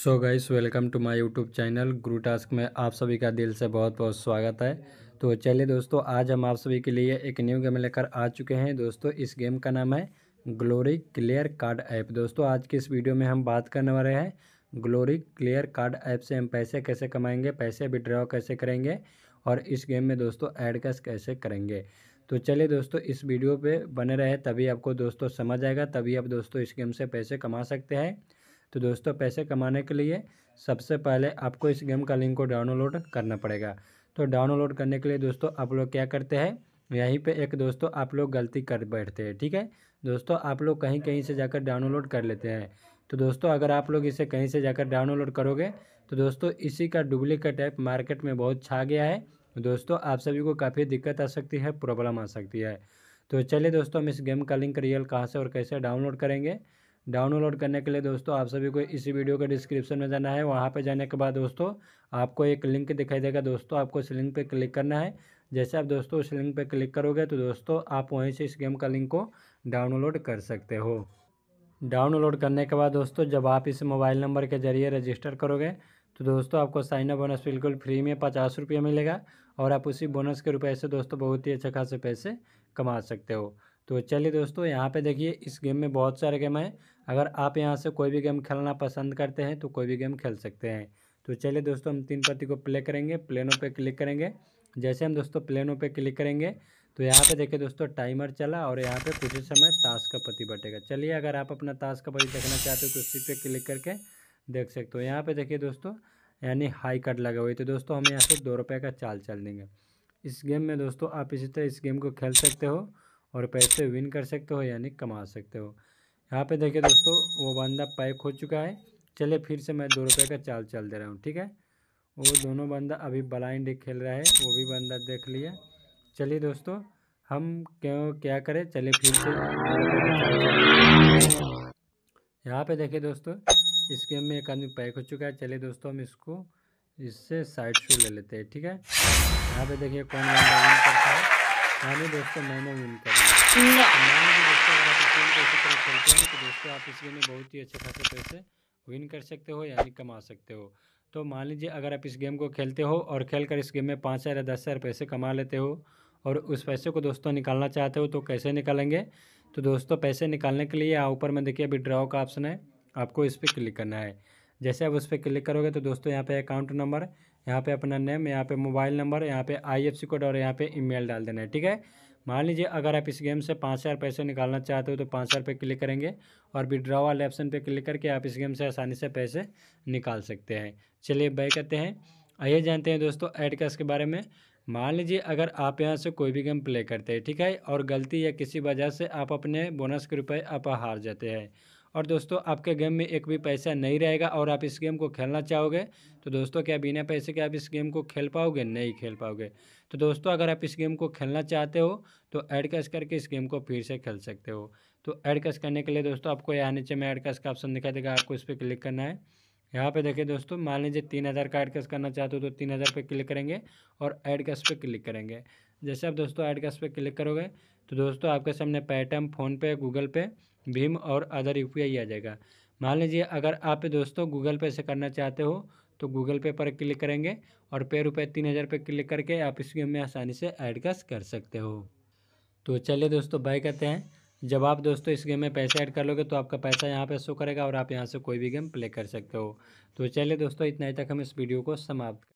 so guys welcome to my YouTube channel ग्रू task में आप सभी का दिल से बहुत बहुत स्वागत है तो चलिए दोस्तों आज हम आप सभी के लिए एक न्यू गेम लेकर आ चुके हैं दोस्तों इस गेम का नाम है ग्लोरी क्लियर कार्ड ऐप दोस्तों आज के इस वीडियो में हम बात करने वाले हैं ग्लोरी क्लियर कार्ड ऐप से हम पैसे कैसे कमाएंगे पैसे विड्रॉ कैसे करेंगे और इस गेम में दोस्तों एड कैश कैसे करेंगे तो चलिए दोस्तों इस वीडियो पर बने रहे तभी आपको दोस्तों समझ आएगा तभी आप दोस्तों इस गेम से पैसे कमा सकते हैं तो दोस्तों पैसे कमाने के लिए सबसे पहले आपको इस गेम का लिंक को डाउनलोड करना पड़ेगा तो डाउनलोड करने के लिए दोस्तों आप लोग क्या करते हैं यहीं पे एक दोस्तों आप लोग गलती कर बैठते हैं ठीक है दोस्तों आप लोग कहीं कहीं से जाकर डाउनलोड कर लेते हैं तो दोस्तों अगर आप लोग इसे कहीं से जाकर डाउनलोड करोगे तो दोस्तों इसी का डुप्लीकेट ऐप मार्केट में बहुत छा गया है दोस्तों आप सभी को काफ़ी दिक्कत आ सकती है प्रॉब्लम आ सकती है तो चलिए दोस्तों हम इस गेम का लिंक रियल कहाँ से और कैसे डाउनलोड करेंगे डाउनलोड करने के लिए दोस्तों आप सभी को इसी वीडियो के डिस्क्रिप्शन में जाना है वहाँ पर जाने के बाद दोस्तों आपको एक लिंक दिखाई देगा दोस्तों आपको इस लिंक पर क्लिक करना है जैसे आप दोस्तों उस लिंक पर क्लिक करोगे तो दोस्तों आप वहीं से इस गेम का लिंक को डाउनलोड कर सकते हो डाउनलोड करने के बाद दोस्तों जब आप इस मोबाइल नंबर के जरिए रजिस्टर करोगे तो दोस्तों आपको साइनअप बोनस बिल्कुल फ्री में पचास रुपये मिलेगा और आप उसी बोनस के रुपए से दोस्तों बहुत ही अच्छा खासे पैसे कमा सकते हो तो चलिए दोस्तों यहाँ पे देखिए इस गेम में बहुत सारे गेम हैं अगर आप यहाँ से कोई भी गेम खेलना पसंद करते हैं तो कोई भी गेम खेल सकते हैं तो चलिए दोस्तों हम तीन पति को प्ले करेंगे प्लेनों पे क्लिक करेंगे जैसे हम दोस्तों प्लेनों पे क्लिक करेंगे तो यहाँ पे देखिए दोस्तों टाइमर चला और यहाँ पे कुछ समय ताश का पति बटेगा चलिए अगर आप अपना ताश का पति देखना चाहते हो तो उसी पे क्लिक करके देख सकते हो यहाँ पे देखिए दोस्तों यानी हाई कट लगे हुए तो दोस्तों हम यहाँ से दो रुपये का चाल चल देंगे इस गेम में दोस्तों आप इसी तरह इस गेम को खेल सकते हो और पैसे विन कर सकते हो यानी कमा सकते हो यहाँ पे देखिए दोस्तों वो बंदा पैक हो चुका है चलिए फिर से मैं दो रुपये का चाल चल दे रहा हूँ ठीक है वो दोनों बंदा अभी ब्लाइंड खेल रहा है वो भी बंदा देख लिया चलिए दोस्तों हम क्यों क्या करें चलिए फिर से यहाँ पे देखिए दोस्तों इस गेम में एक आदमी पैक हो चुका है चलिए दोस्तों हम इसको इससे साइड शू ले लेते हैं ठीक है यहाँ पे देखिए कौन बंदा विन करता है यानी दोस्तों मैंने विन कर दोस्तों आप इस गेम में बहुत ही अच्छे खासे पैसे विन कर सकते हो यानी कमा सकते हो तो मान लीजिए अगर आप इस गेम को खेलते हो और खेल कर इस गेम में पाँच हज़ार या दस हज़ार पैसे कमा लेते हो और उस पैसे को दोस्तों निकालना चाहते हो तो कैसे निकालेंगे तो दोस्तों पैसे निकालने के लिए यहाँ ऊपर में देखिए अभी ड्रॉ का ऑप्शन है आपको इस पर क्लिक करना है जैसे आप उस पर क्लिक करोगे तो दोस्तों यहाँ पे अकाउंट नंबर यहाँ पे अपना नेम यहाँ पे मोबाइल नंबर यहाँ पे आईएफसी कोड और यहाँ पे ईमेल डाल देना है ठीक है मान लीजिए अगर आप इस गेम से पाँच हज़ार पैसे निकालना चाहते हो तो पाँच हज़ार रुपये क्लिक करेंगे और विड्रॉ वाले ऑप्शन पे क्लिक करके आप इस गेम से आसानी से पैसे निकाल सकते हैं चलिए बाय करते हैं आइए जानते हैं दोस्तों एड कैश के बारे में मान लीजिए अगर आप यहाँ से कोई भी गेम प्ले करते हैं ठीक है और गलती या किसी वजह से आप अपने बोनस के रुपये आप हार जाते हैं और दोस्तों आपके गेम में एक भी पैसा नहीं रहेगा और आप इस गेम को खेलना चाहोगे तो दोस्तों क्या बिना पैसे के आप इस गेम को खेल पाओगे नहीं खेल पाओगे तो दोस्तों अगर आप इस गेम को खेलना चाहते हो तो ऐड कैश करके इस गेम को फिर से खेल सकते हो तो ऐड कैश करने के लिए दोस्तों आपको यहाँ नीचे में ऐड कैश का ऑप्शन दिखा देगा आपको इस पर क्लिक करना है यहाँ पे देखिए दोस्तों मान लीजिए तीन हज़ार का एड कैश करना चाहते हो तो तीन हज़ार पर क्लिक करेंगे और एड कैश पे क्लिक करेंगे जैसे आप दोस्तों एड कैश पे क्लिक करोगे तो दोस्तों आपके सामने पेटीएम फ़ोनपे गूगल पे भीम और अदर यू आ जाएगा मान लीजिए अगर आप दोस्तों गूगल पे से करना चाहते हो तो गूगल पे पर क्लिक करेंगे और पे रुपये तीन हज़ार पर क्लिक करके आप इस गेम में आसानी से ऐड कैश कर सकते हो तो चलिए दोस्तों बाय करते हैं जब आप दोस्तों इस गेम में पैसे ऐड कर लोगे तो आपका पैसा यहाँ पे शो करेगा और आप यहाँ से कोई भी गेम प्ले कर सकते हो तो चलिए दोस्तों इतना ही तक हम इस वीडियो को समाप्त